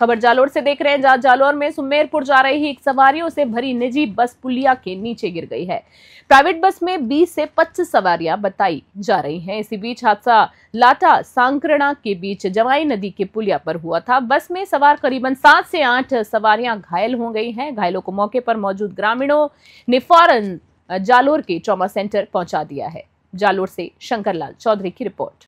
खबर जालोर से देख रहे हैं जहां जालोर में सुमेरपुर जा रही एक सवारियों से भरी निजी बस पुलिया के नीचे गिर गई है प्राइवेट बस में 20 से 25 सवारियां बताई जा रही हैं इसी बीच हादसा लाटा सांकरणा के बीच जवाई नदी के पुलिया पर हुआ था बस में सवार करीबन सात से आठ सवारियां घायल हो गई हैं घायलों को मौके पर मौजूद ग्रामीणों ने फौरन जालोर के ट्रामा सेंटर पहुंचा दिया है जालोर से शंकरलाल चौधरी की रिपोर्ट